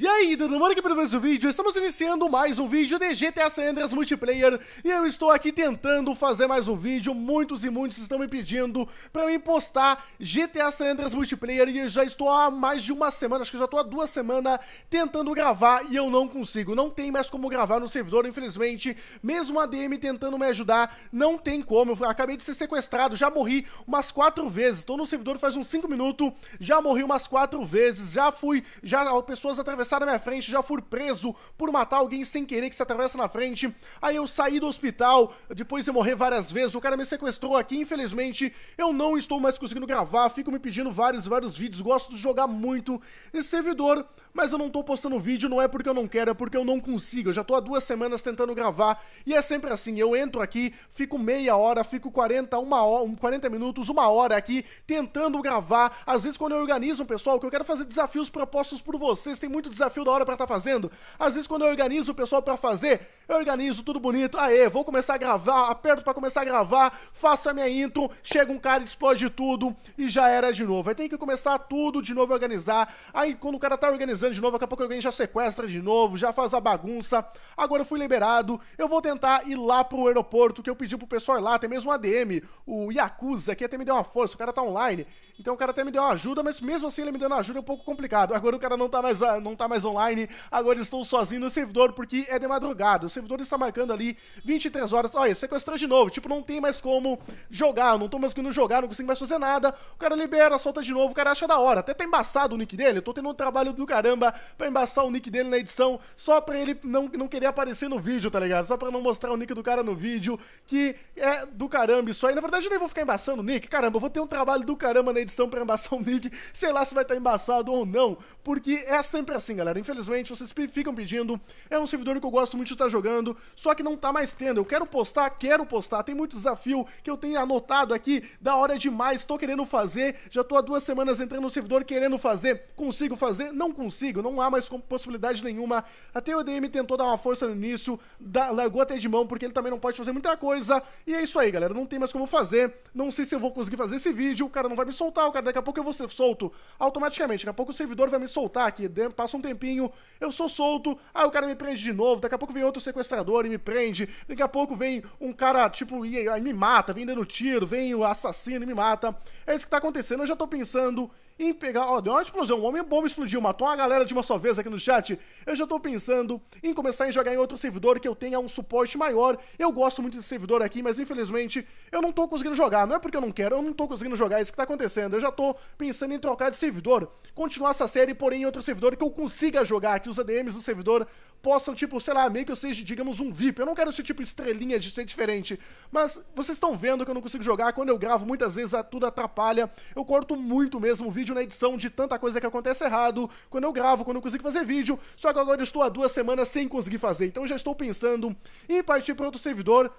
E aí, tudo bom? Aqui para mais um vídeo. Estamos iniciando mais um vídeo de GTA San Andreas Multiplayer e eu estou aqui tentando fazer mais um vídeo. Muitos e muitos estão me pedindo para mim postar GTA San Andreas Multiplayer e eu já estou há mais de uma semana, acho que já estou há duas semanas tentando gravar e eu não consigo. Não tem mais como gravar no servidor, infelizmente. Mesmo a DM tentando me ajudar, não tem como. Eu acabei de ser sequestrado, já morri umas quatro vezes. Estou no servidor faz uns cinco minutos, já morri umas quatro vezes, já fui, já pessoas atravessaram atravessar na minha frente, já fui preso por matar alguém sem querer que se atravessa na frente. Aí eu saí do hospital, depois de morrer várias vezes, o cara me sequestrou aqui, infelizmente eu não estou mais conseguindo gravar, fico me pedindo vários, vários vídeos, gosto de jogar muito nesse servidor, mas eu não tô postando vídeo, não é porque eu não quero, é porque eu não consigo. Eu já tô há duas semanas tentando gravar e é sempre assim, eu entro aqui, fico meia hora, fico 40, uma hora, 40 minutos, uma hora aqui tentando gravar. Às vezes quando eu organizo, pessoal, que eu quero fazer desafios propostos por vocês, tem muitos desafio da hora para estar tá fazendo. Às vezes, quando eu organizo o pessoal para fazer, eu organizo tudo bonito. Aê, vou começar a gravar, aperto para começar a gravar, faço a minha intro, chega um cara, explode tudo e já era de novo. Aí tem que começar tudo de novo organizar. Aí quando o cara tá organizando de novo, daqui a pouco alguém já sequestra de novo, já faz a bagunça. Agora eu fui liberado, eu vou tentar ir lá pro aeroporto que eu pedi pro pessoal ir lá, até mesmo um ADM, o Yakuza, que até me deu uma força, o cara tá online. Então o cara até me deu uma ajuda, mas mesmo assim ele me dando ajuda é um pouco complicado. Agora o cara não tá mais, não tá mais online, agora estou sozinho no servidor porque é de madrugada. O servidor está marcando ali 23 horas. Olha, sequestrando de novo. Tipo, não tem mais como jogar, eu não tô mais conseguindo jogar, não consigo mais fazer nada. O cara libera, solta de novo, o cara acha da hora. Até tá embaçado o nick dele. Eu tô tendo um trabalho do caramba pra embaçar o nick dele na edição, só pra ele não, não querer aparecer no vídeo, tá ligado? Só pra não mostrar o nick do cara no vídeo, que é do caramba isso aí. Na verdade, eu nem vou ficar embaçando o nick. Caramba, eu vou ter um trabalho do caramba na edição para embaçar o Nick. Sei lá se vai estar tá embaçado ou não, porque é sempre assim, galera. Infelizmente, vocês ficam pedindo. É um servidor que eu gosto muito de estar tá jogando, só que não tá mais tendo. Eu quero postar, quero postar. Tem muito desafio que eu tenho anotado aqui, da hora demais. Tô querendo fazer, já tô há duas semanas entrando no servidor querendo fazer. Consigo fazer? Não consigo, não há mais possibilidade nenhuma. Até o EDM tentou dar uma força no início, da, largou até de mão, porque ele também não pode fazer muita coisa. E é isso aí, galera. Não tem mais como fazer. Não sei se eu vou conseguir fazer esse vídeo, o cara não vai me soltar soltar, cara. Daqui a pouco eu vou ser solto automaticamente. Daqui a pouco o servidor vai me soltar aqui. Passa um tempinho, eu sou solto. Aí o cara me prende de novo. Daqui a pouco vem outro sequestrador e me prende. Daqui a pouco vem um cara, tipo, e, aí me mata, vem dando tiro, vem o assassino e me mata. É isso que tá acontecendo. Eu já tô pensando em pegar. Ó, deu uma explosão, um homem bomba explodiu, matou uma galera de uma só vez aqui no chat. Eu já tô pensando em começar a jogar em outro servidor que eu tenha um suporte maior. Eu gosto muito desse servidor aqui, mas infelizmente eu não tô conseguindo jogar. Não é porque eu não quero, eu não tô conseguindo jogar é isso que tá acontecendo. Eu já tô pensando em trocar de servidor, continuar essa série, porém em outro servidor que eu consiga jogar, que os ADMs do servidor possam, tipo, sei lá, meio que eu seja, digamos, um VIP. Eu não quero ser tipo estrelinha de ser diferente. Mas vocês estão vendo que eu não consigo jogar, quando eu gravo, muitas vezes tudo atrapalha. Eu corto muito mesmo o vídeo vídeo na edição de tanta coisa que acontece errado, quando eu gravo, quando eu consigo fazer vídeo, só que agora eu estou há duas semanas sem conseguir fazer, então já estou pensando em partir para outro servidor.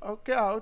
Ah,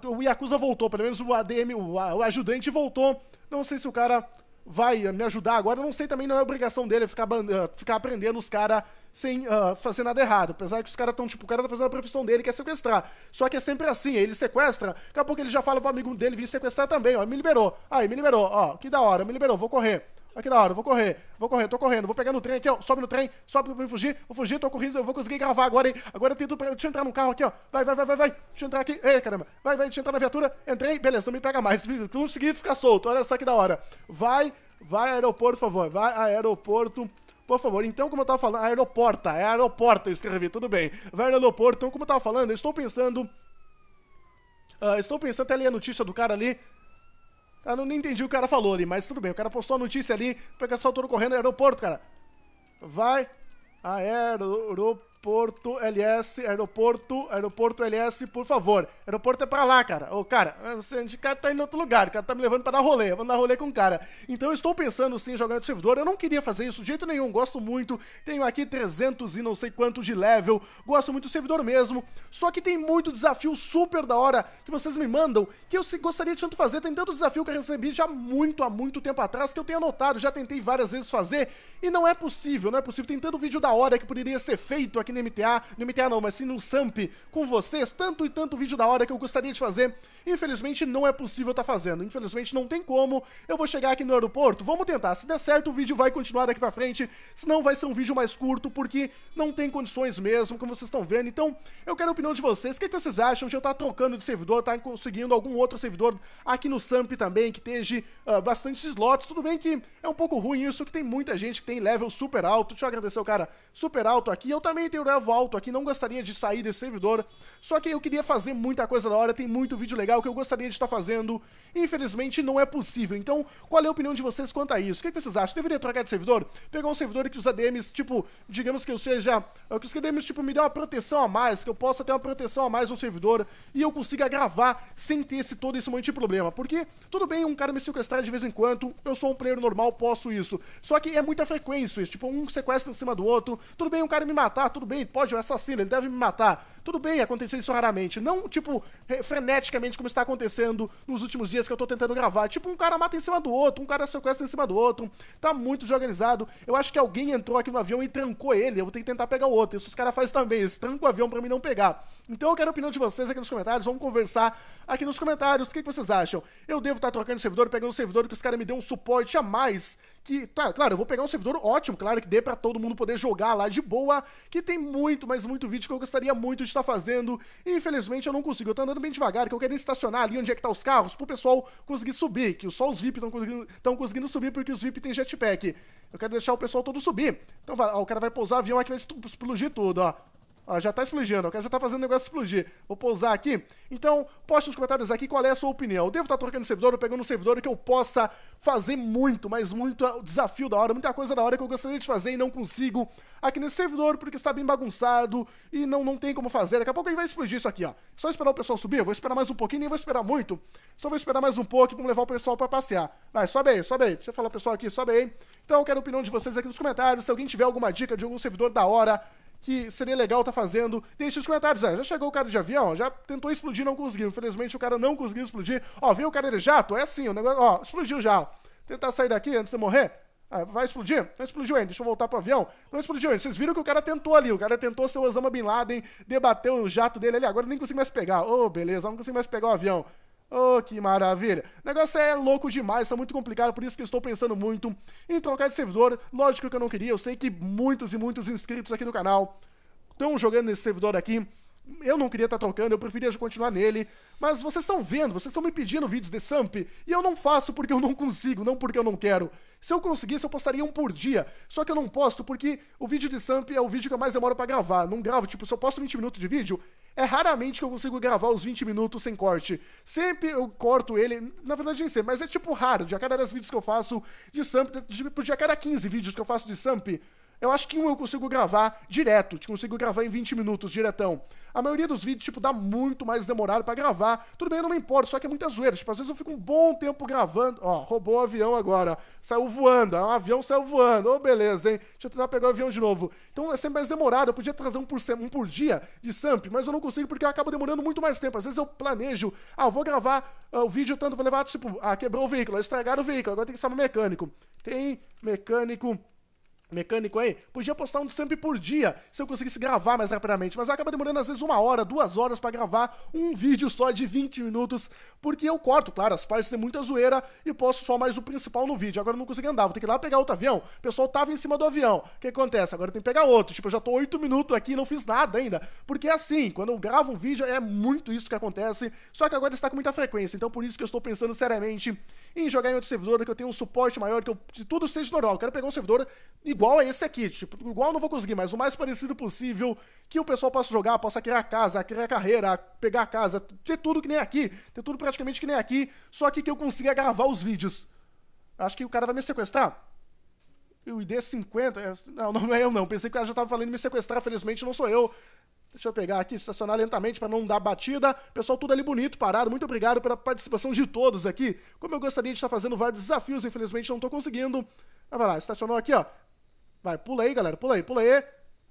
o Yakuza voltou, pelo menos o ADM, o ajudante voltou. Não sei se o cara vai me ajudar agora, não sei também, não é obrigação dele ficar, ah, ficar aprendendo os caras sem uh, fazer nada errado. Apesar que os caras estão, tipo, o cara tá fazendo a profissão dele, quer sequestrar. Só que é sempre assim, ele sequestra, daqui a pouco ele já fala pro amigo dele vir sequestrar também, ó, me liberou. Aí, me liberou, ó, que da hora, me liberou, vou correr. Aqui da hora, vou correr, vou correr, tô correndo, vou pegar no trem aqui, ó. Sobe no trem, sobe pra mim fugir, vou fugir, tô correndo, eu vou conseguir gravar agora, hein? Agora tudo tento. Deixa eu entrar no carro aqui, ó. Vai, vai, vai, vai, vai. Deixa eu entrar aqui. Ei, caramba. Vai, vai, deixa eu entrar na viatura. Entrei, beleza, não me pega mais. Consegui ficar solto, olha só que da hora. Vai, vai, aeroporto, por favor. Vai, aeroporto por favor, então, como eu tava falando, aeroporta, é aeroporta, eu escrevi, tudo bem. Vai no aeroporto, então, como eu tava falando, eu estou pensando. Uh, estou pensando, até ali a notícia do cara ali. Eu ah, não entendi o que o cara falou ali, mas tudo bem, o cara postou a notícia ali, porque só todo correndo no aeroporto, cara. Vai, aeroporto. Porto LS, aeroporto, aeroporto LS, por favor. Aeroporto é pra lá, cara. Ô, cara, ah, você de cara tá indo em outro lugar, o cara tá me levando pra dar rolê, eu vou dar rolê com o cara. Então eu estou pensando sim em jogar no servidor, eu não queria fazer isso de jeito nenhum, gosto muito. Tenho aqui 300 e não sei quanto de level, gosto muito do servidor mesmo. Só que tem muito desafio super da hora que vocês me mandam, que eu gostaria de tanto fazer. Tem tanto desafio que eu recebi já muito, há muito tempo atrás, que eu tenho anotado, já tentei várias vezes fazer, e não é possível, não é possível. Tem tanto vídeo da hora que poderia ser feito aqui aqui no MTA, no MTA não, mas sim no SAMP, com vocês, tanto e tanto vídeo da hora que eu gostaria de fazer. Infelizmente não é possível estar tá fazendo, infelizmente não tem como. Eu vou chegar aqui no aeroporto, vamos tentar. Se der certo, o vídeo vai continuar daqui pra frente, Se não, vai ser um vídeo mais curto, porque não tem condições mesmo, como vocês estão vendo. Então, eu quero a opinião de vocês. O que, é que vocês acham de eu estar tá trocando de servidor, tá conseguindo algum outro servidor aqui no SAMP também, que esteja uh, ah, bastante slots? Tudo bem que é um pouco ruim isso, que tem muita gente que tem level super alto. Deixa eu agradecer o cara super alto aqui. Eu também tenho eu levo né, alto aqui, não gostaria de sair desse servidor. Só que eu queria fazer muita coisa da hora, tem muito vídeo legal que eu gostaria de estar fazendo. Infelizmente não é possível. Então, qual é a opinião de vocês quanto a isso? O que vocês acham? Deveria trocar de servidor? Pegar um servidor que os ADMs, tipo, digamos que eu seja. Que os ADMs, tipo, me dê uma proteção a mais, que eu possa ter uma proteção a mais no servidor e eu consiga gravar sem ter esse, todo esse monte de problema. Porque, tudo bem, um cara me sequestrar de vez em quando, eu sou um player normal, posso isso. Só que é muita frequência isso, tipo, um sequestra em cima do outro, tudo bem, um cara me matar, tudo bem, pode, um assassino, ele deve me matar. Tudo bem acontecer isso raramente. Não, tipo, freneticamente como está acontecendo nos últimos dias que eu tô tentando gravar. Tipo, um cara mata em cima do outro, um cara sequestra em cima do outro. Tá muito desorganizado. Eu acho que alguém entrou aqui no avião e trancou ele. Eu vou ter que tentar pegar o outro. Isso os caras fazem também. Eles trancam o avião para mim não pegar. Então eu quero a opinião de vocês aqui nos comentários. Vamos conversar aqui nos comentários. O que, que vocês acham? Eu devo estar tá trocando servidor, pegando um servidor que os caras me deu um suporte a mais que, tá, claro, eu vou pegar um servidor ótimo, claro que dê para todo mundo poder jogar lá de boa, que tem muito, mas muito vídeo que eu gostaria muito de estar tá está fazendo. E, infelizmente eu não consigo. Eu tô andando bem devagar, que eu quero estacionar ali onde é que tá os carros, pro pessoal conseguir subir, que só os VIP estão conseguindo, conseguindo subir porque os VIP tem jetpack. Eu quero deixar o pessoal todo subir. Então ó, o cara vai pousar o avião, aqui é vai explodir tudo, ó. Ó, ah, já tá explodindo, ó, já tá fazendo o negócio explodir. Vou pousar aqui. Então, poste nos comentários aqui qual é a sua opinião. Eu devo estar tá trocando servidor ou pegando um servidor que eu possa fazer muito, mas muito desafio da hora, muita coisa da hora que eu gostaria de fazer e não consigo aqui nesse servidor porque está bem bagunçado e não, não tem como fazer. Daqui a pouco a gente vai explodir isso aqui, ó. Só esperar o pessoal subir, vou esperar mais um pouquinho, nem vou esperar muito. Só vou esperar mais um pouco e vamos levar o pessoal para passear. Vai, sobe aí, sobe aí. Deixa eu falar pessoal aqui, sobe aí. Então, eu quero a opinião de vocês aqui nos comentários. Se alguém tiver alguma dica de algum servidor da hora, que seria legal estar tá fazendo. Deixe os comentários, né? já chegou o cara de avião, já tentou explodir, não conseguiu. Infelizmente o cara não conseguiu explodir. Ó, viu o cara de jato? É assim, o negócio, ó, explodiu já. Tentar sair daqui antes de morrer. Ah, vai explodir? Não explodiu ainda, deixa eu voltar pro avião. Não explodiu ainda. Vocês viram que o cara tentou ali, o cara tentou ser o Osama Bin Laden, debateu o jato dele ali, agora nem consigo mais pegar. Ô, oh, beleza, não consigo mais pegar o avião. Oh, que maravilha! O negócio é louco demais, tá muito complicado, por isso que estou pensando muito em trocar de servidor. Lógico que eu não queria, eu sei que muitos e muitos inscritos aqui no canal estão jogando nesse servidor aqui. Eu não queria estar tá trocando, eu preferia continuar nele. Mas vocês estão vendo, vocês estão me pedindo vídeos de Samp e eu não faço porque eu não consigo, não porque eu não quero. Se eu conseguisse, eu postaria um por dia. Só que eu não posto porque o vídeo de Samp é o vídeo que eu mais demoro para gravar. Não gravo, tipo, se eu posto 20 minutos de vídeo, é raramente que eu consigo gravar os 20 minutos sem corte. Sempre eu corto ele, na verdade nem sei, mas é tipo raro. De a cada 10 vídeos que eu faço de Samp, de, de, de a cada 15 vídeos que eu faço de Samp, eu acho que um eu consigo gravar direto, te consigo gravar em 20 minutos, diretão. A maioria dos vídeos, tipo, dá muito mais demorado para gravar. Tudo bem, eu não me importo, só que é muita zoeira. Tipo, às vezes eu fico um bom tempo gravando. Ó, roubou o avião agora. Saiu voando. Ah, um avião saiu voando. Ô, oh, beleza, hein? Deixa eu tentar pegar o avião de novo. Então é sempre mais demorado. Eu podia trazer um por, um por dia de SAMP, mas eu não consigo porque eu acabo demorando muito mais tempo. Às vezes eu planejo. Ah, eu vou gravar ah, o vídeo tanto, vou levar, tipo, ah, quebrou o veículo, estragaram o veículo, agora tem que ser o mecânico. Tem mecânico mecânico aí, podia postar um sempre por dia, se eu conseguisse gravar mais rapidamente, mas acaba demorando às vezes uma hora, duas horas para gravar um vídeo só de 20 minutos, porque eu corto, claro, as partes tem muita zoeira e posto só mais o principal no vídeo. Agora eu não consigo andar, vou ter que ir lá pegar outro avião, o pessoal tava em cima do avião, o que acontece? Agora tem que pegar outro, tipo, eu já tô 8 minutos aqui e não fiz nada ainda, porque é assim, quando eu gravo um vídeo é muito isso que acontece, só que agora está com muita frequência, então por isso que eu estou pensando seriamente em jogar em outro servidor que eu tenho um suporte maior, que eu, de tudo seja normal. Eu quero pegar um servidor igual a esse aqui, tipo, igual não vou conseguir, mas o mais parecido possível que o pessoal possa jogar, possa criar casa, criar carreira, pegar casa, ter tudo que nem aqui, ter tudo praticamente que nem aqui, só que que eu consiga gravar os vídeos. Acho que o cara vai me sequestrar. O ID 50. É é, não, não é eu não. Pensei que o cara já tava falando de me sequestrar, felizmente não sou eu. Deixa eu pegar aqui, estacionar lentamente para não dar batida. Pessoal, tudo ali bonito, parado. Muito obrigado pela participação de todos aqui. Como eu gostaria de estar fazendo vários desafios, infelizmente não estou conseguindo. vai lá, estacionou aqui, ó. Vai, pula aí, galera, pula aí, pula aí.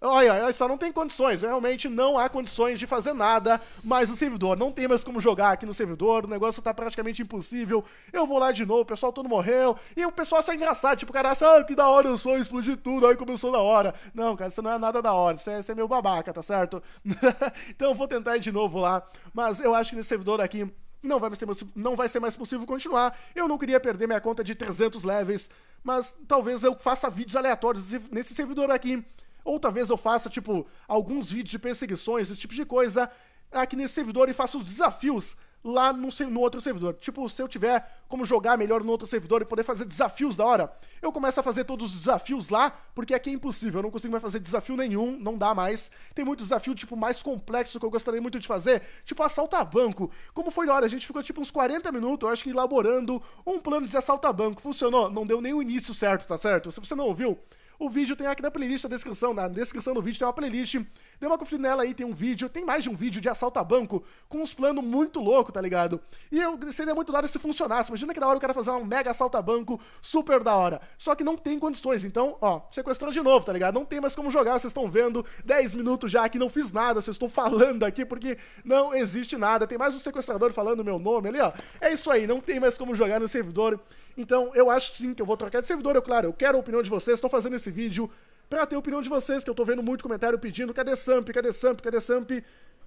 Olha, olha, só não tem condições, realmente não há condições de fazer nada, mas o servidor não tem mais como jogar aqui no servidor, o negócio tá praticamente impossível. Eu vou lá de novo, o pessoal todo morreu, e o pessoal só é engraçado, tipo, o cara acha, ah, que da hora eu sou, explodi tudo, aí começou da hora. Não, cara, isso não é nada da hora, você, é, é meu babaca, tá certo? então eu vou tentar ir de novo lá, mas eu acho que nesse servidor aqui não vai, ser, não vai ser mais possível continuar. Eu não queria perder minha conta de 300 levels, mas talvez eu faça vídeos aleatórios nesse servidor aqui. Ou talvez eu faça, tipo, alguns vídeos de perseguições, esse tipo de coisa, aqui nesse servidor e faça os desafios lá no, no, outro servidor. Tipo, se eu tiver como jogar melhor no outro servidor e poder fazer desafios da hora, eu começo a fazer todos os desafios lá, porque aqui é impossível, eu não consigo mais fazer desafio nenhum, não dá mais. Tem muito desafio, tipo, mais complexo que eu gostaria muito de fazer, tipo assaltar banco. Como foi na hora, a gente ficou tipo uns 40 minutos, eu acho que elaborando um plano de assaltar banco. Funcionou? Não deu nem o início certo, tá certo? Se você não ouviu, o vídeo tem aqui na playlist, na descrição. Na descrição do vídeo tem uma playlist Deu uma conferida nela aí, tem um vídeo, tem mais de um vídeo de assalto a banco com uns planos muito louco, tá ligado? E eu seria muito da hora se funcionasse. Imagina que da hora o cara fazer um mega assalto a banco super da hora. Só que não tem condições, então, ó, sequestrou de novo, tá ligado? Não tem mais como jogar, vocês estão vendo 10 minutos já que não fiz nada, vocês estão falando aqui porque não existe nada. Tem mais um sequestrador falando meu nome ali, ó. É isso aí, não tem mais como jogar no servidor. Então, eu acho sim que eu vou trocar de servidor, eu claro, eu quero a opinião de vocês, estou fazendo esse vídeo para ter a opinião de vocês, que eu tô vendo muito comentário pedindo, cadê Samp, cadê Samp, cadê Samp?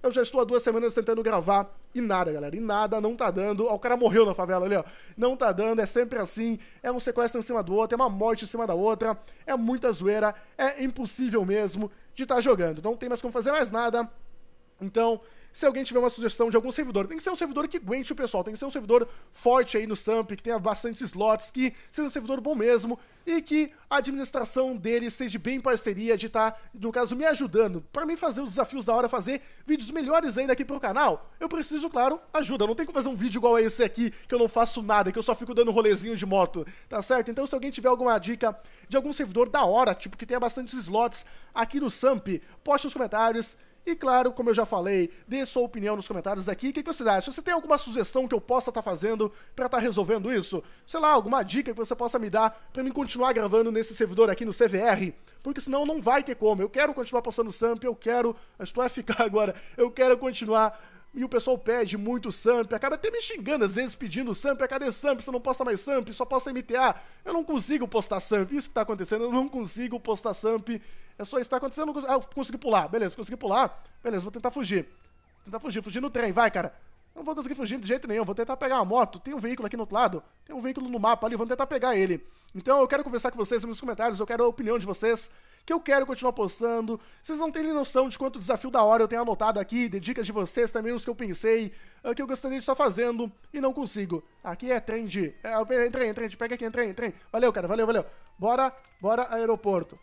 Eu já estou há duas semanas tentando gravar e nada, galera. E nada, não tá dando. Ó, o cara morreu na favela ali, ó. Não tá dando, é sempre assim. É um sequestro em cima do outro, é uma morte em cima da outra. É muita zoeira, é impossível mesmo de estar tá jogando. Não tem mais como fazer mais nada. Então, se alguém tiver uma sugestão de algum servidor, tem que ser um servidor que aguente o pessoal, tem que ser um servidor forte aí no SAMP, que tenha bastante slots, que seja um servidor bom mesmo e que a administração dele seja bem parceria de estar, tá, no caso, me ajudando. Para mim fazer os desafios da hora, fazer vídeos melhores ainda aqui pro canal, eu preciso, claro, ajuda. Não tem como fazer um vídeo igual a esse aqui, que eu não faço nada, que eu só fico dando rolezinho de moto, tá certo? Então se alguém tiver alguma dica de algum servidor da hora, tipo que tenha bastantes slots aqui no SAMP, poste nos comentários e claro, como eu já falei, dê sua opinião nos comentários aqui. O que, que você acha? Você tem alguma sugestão que eu possa estar tá fazendo para estar tá resolvendo isso? Sei lá, alguma dica que você possa me dar para mim continuar gravando nesse servidor aqui no CVR? Porque senão não vai ter como. Eu quero continuar postando Samp, eu quero. estou a vai ficar agora. Eu quero continuar e o pessoal pede muito Samp, acaba até me xingando às vezes pedindo Samp, ah, cadê Samp? Você não posta mais Samp, só posta MTA. Eu não consigo postar Samp, isso que tá acontecendo, eu não consigo postar Samp. É só isso que tá acontecendo, eu consigo... ah, consegui pular, beleza, consegui pular, beleza, vou tentar fugir. Vou tentar fugir, fugir no trem, vai, cara. Eu não vou conseguir fugir de jeito nenhum, vou tentar pegar uma moto, tem um veículo aqui no outro lado, tem um veículo no mapa ali, vamos tentar pegar ele. Então eu quero conversar com vocês nos comentários, eu quero a opinião de vocês que eu quero continuar postando. Vocês não têm noção de quanto desafio da hora eu tenho anotado aqui, de dicas de vocês também, os que eu pensei, ah, que eu gostaria de estar fazendo e não consigo. Aqui é trem de. É, entrei. É, é trem, é pega aqui, entrei, entrei. Valeu, cara, valeu, valeu. Bora, bora, aeroporto.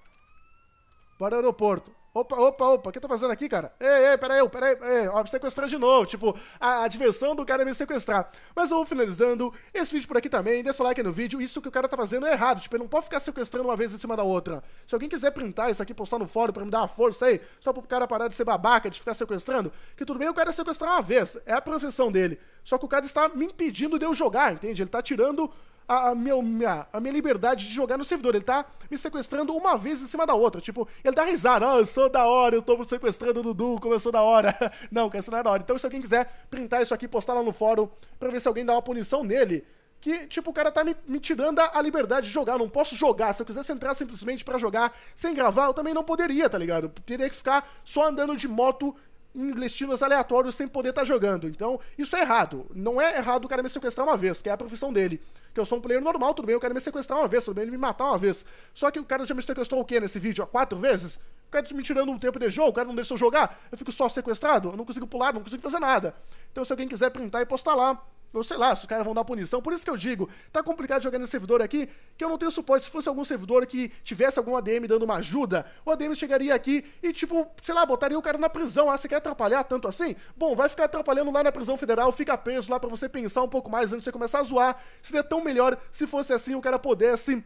Bora, aeroporto. Opa, opa, opa, o que eu tô fazendo aqui, cara? Ei, ei, peraí, peraí, ei, ó, me sequestrar de novo. Tipo, a, a, diversão do cara é me sequestrar. Mas eu vou finalizando esse vídeo por aqui também. Deixa o like no vídeo. Isso que o cara tá fazendo é errado. Tipo, ele não pode ficar sequestrando uma vez em cima da outra. Se alguém quiser printar isso aqui, postar no fórum pra me dar uma força aí, só pro cara parar de ser babaca, de ficar sequestrando, que tudo bem, o cara sequestrar uma vez. É a profissão dele. Só que o cara está me impedindo de eu jogar, entende? Ele tá tirando a, a, meu, minha, a minha liberdade de jogar no servidor. Ele tá me sequestrando uma vez em cima da outra. Tipo, ele dá risada. Ah, eu sou da hora, eu tô sequestrando o Dudu, como eu sou da hora. não, começou isso não é da hora. Então, se alguém quiser printar isso aqui, postar lá no fórum, pra ver se alguém dá uma punição nele. Que, tipo, o cara tá me, me tirando a liberdade de jogar. Eu não posso jogar. Se eu quisesse entrar simplesmente para jogar sem gravar, eu também não poderia, tá ligado? Eu teria que ficar só andando de moto em destinos aleatórios sem poder estar tá jogando. Então, isso é errado. Não é errado o cara me sequestrar uma vez, que é a profissão dele. Que eu sou um player normal, tudo bem, o cara me sequestrar uma vez, tudo bem, ele me matar uma vez. Só que o cara já me sequestrou o quê nesse vídeo? quatro vezes? O cara tá me tirando um tempo de jogo, o cara não deixa eu jogar, eu fico só sequestrado, eu não consigo pular, não consigo fazer nada. Então, se alguém quiser printar e postar lá, ou sei lá, se os caras vão dar punição. Por isso que eu digo, tá complicado jogar nesse servidor aqui, que eu não tenho suporte. Se fosse algum servidor que tivesse algum ADM dando uma ajuda, o ADM chegaria aqui e, tipo, sei lá, botaria o cara na prisão. Ah, você quer atrapalhar tanto assim? Bom, vai ficar atrapalhando lá na prisão federal, fica preso lá para você pensar um pouco mais antes de você começar a zoar. Seria é tão melhor se fosse assim o cara pudesse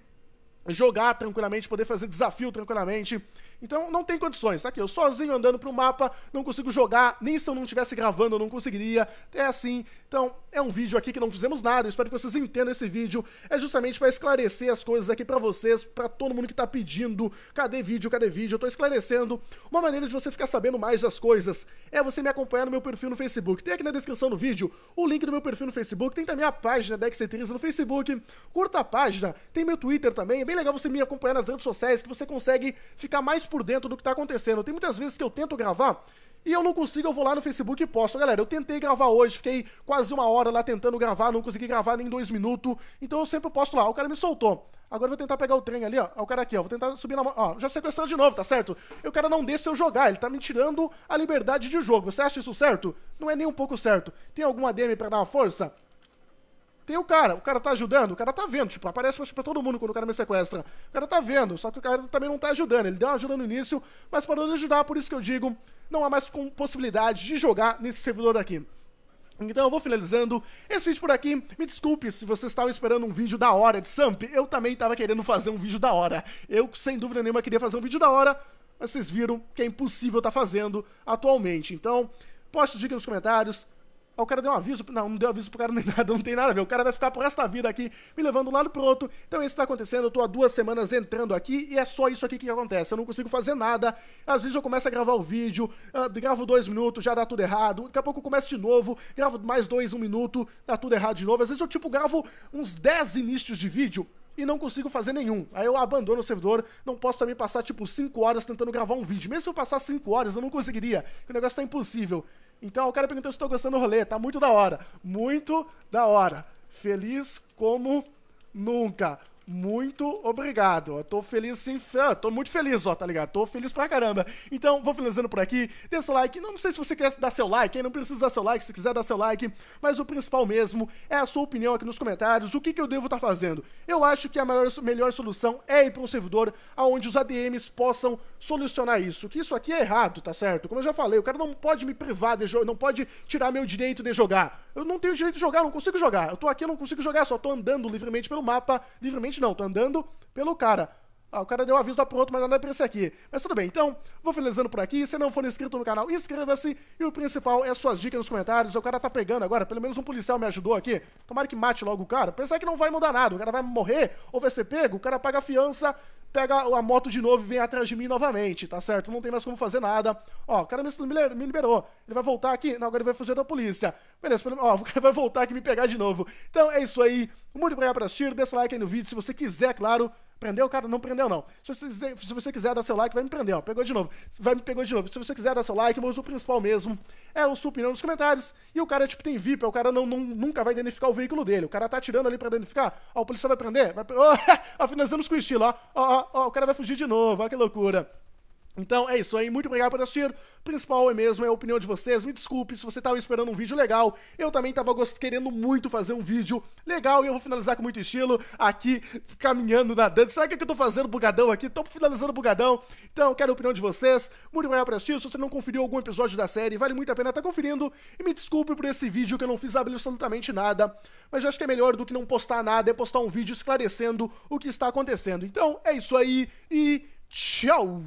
jogar tranquilamente, poder fazer desafio tranquilamente. Então não tem condições, tá aqui, eu sozinho andando pro mapa, não consigo jogar, nem se eu não estivesse gravando eu não conseguiria, é assim. Então é um vídeo aqui que não fizemos nada, espero que vocês entendam esse vídeo, é justamente para esclarecer as coisas aqui para vocês, para todo mundo que tá pedindo, cadê vídeo, cadê vídeo, eu tô esclarecendo. Uma maneira de você ficar sabendo mais das coisas é você me acompanhar no meu perfil no Facebook, tem aqui na descrição do vídeo o link do meu perfil no Facebook, tem também a página da Xe3 no Facebook, curta a página, tem meu Twitter também, é bem bem legal você me acompanhar nas redes sociais, que você consegue ficar mais por dentro do que está acontecendo. Tem muitas vezes que eu tento gravar e eu não consigo, eu vou lá no Facebook e posto. Galera, eu tentei gravar hoje, fiquei quase uma hora lá tentando gravar, não consegui gravar nem dois minutos. Então eu sempre posto lá, o cara me soltou. Agora eu vou tentar pegar o trem ali, ó. O cara aqui, ó. Vou tentar subir na mão. Ó, já sequestrado de novo, tá certo? E o cara não deixa eu jogar. Ele tá me tirando a liberdade de jogo. Você acha isso certo? Não é nem um pouco certo. Tem alguma DM para dar uma força? Tem o cara, o cara tá ajudando, o cara tá vendo, tipo, aparece pra, todo mundo quando o cara me sequestra. O cara tá vendo, só que o cara também não tá ajudando. Ele deu uma ajuda no início, mas parou de ajudar, por isso que eu digo, não há mais possibilidade de jogar nesse servidor aqui. Então eu vou finalizando esse vídeo por aqui. Me desculpe se você estava esperando um vídeo da hora de Samp. Eu também estava querendo fazer um vídeo da hora. Eu, sem dúvida nenhuma, queria fazer um vídeo da hora, mas vocês viram que é impossível estar tá fazendo atualmente. Então, poste dica nos comentários. Aí o cara deu um aviso, não, não deu aviso pro cara nem nada, não tem nada a ver. O cara vai ficar por esta vida aqui, me levando de um lado pro outro. Então isso tá acontecendo, eu tô há duas semanas entrando aqui e é só isso aqui que acontece. Eu não consigo fazer nada. Às vezes eu começo a gravar o vídeo, ah, gravo dois minutos, já dá tudo errado. Daqui a pouco eu começo de novo, gravo mais dois, um minuto, dá tudo errado de novo. Às vezes eu, tipo, gravo uns dez inícios de vídeo e não consigo fazer nenhum. Aí eu abandono o servidor, não posso também passar, tipo, cinco horas tentando gravar um vídeo. Mesmo se eu passar cinco horas, eu não conseguiria. O negócio tá impossível. Então o cara perguntou se estou gostando do rolê, tá muito da hora. Muito da hora. Feliz como nunca muito obrigado. Eu tô feliz sim, eu tô muito feliz, ó, tá ligado? Tô feliz pra caramba. Então, vou finalizando por aqui. Dê seu like. Não, não sei se você quer dar seu like, hein? Não precisa dar seu like, se quiser dar seu like. Mas o principal mesmo é a sua opinião aqui nos comentários. O que, que eu devo estar tá fazendo? Eu acho que a maior, melhor solução é ir pra um servidor onde os ADMs possam solucionar isso. Que isso aqui é errado, tá certo? Como eu já falei, o cara não pode me privar de jogo, não pode tirar meu direito de jogar. Eu não tenho direito de jogar, eu não consigo jogar. Eu tô aqui, eu não consigo jogar, só tô andando livremente pelo mapa, livremente gente não, tô andando pelo cara. Ah, o cara deu um aviso lá pro outro, mas nada pra esse aqui. Mas tudo bem, então, vou finalizando por aqui. Se não for inscrito no canal, inscreva-se. E o principal é suas dicas nos comentários. O cara tá pegando agora, pelo menos um policial me ajudou aqui. Tomara que mate logo o cara. Pensar que não vai mudar nada. O cara vai morrer ou vai ser pego, o cara paga a fiança pega a moto de novo e vem atrás de mim novamente, tá certo? Não tem mais como fazer nada. Ó, o cara me, me liberou. Ele vai voltar aqui? Não, agora ele vai fugir da polícia. Beleza, ó, o cara vai voltar aqui e me pegar de novo. Então é isso aí. Muito obrigado por assistir. Deixa o like aí no vídeo se você quiser, claro. Prendeu, cara? Não prendeu, não. Se você, se você quiser dar seu like, vai me prender, ó. Pegou de novo. Vai me pegou de novo. Se você quiser dar seu like, mas o principal mesmo é o sua opinião nos comentários. E o cara, tipo, tem VIP, o cara não, não nunca vai identificar o veículo dele. O cara tá atirando ali pra identificar. Ó, o policial vai prender? Vai... Oh, ó, finalizamos com o estilo, ó. Ó, ó, ó, o cara vai fugir de novo, ó, que loucura. Então é isso aí, muito obrigado por assistir. O principal é mesmo é a opinião de vocês. Me desculpe se você estava esperando um vídeo legal. Eu também estava querendo muito fazer um vídeo legal e eu vou finalizar com muito estilo aqui, caminhando, nadando. Sabe é o que, é que eu estou fazendo bugadão aqui? Estou finalizando bugadão. Então quero a opinião de vocês. Muito obrigado por assistir. Se você não conferiu algum episódio da série, vale muito a pena estar tá conferindo. E me desculpe por esse vídeo que eu não fiz absolutamente nada. Mas eu acho que é melhor do que não postar nada, é postar um vídeo esclarecendo o que está acontecendo. Então é isso aí e tchau!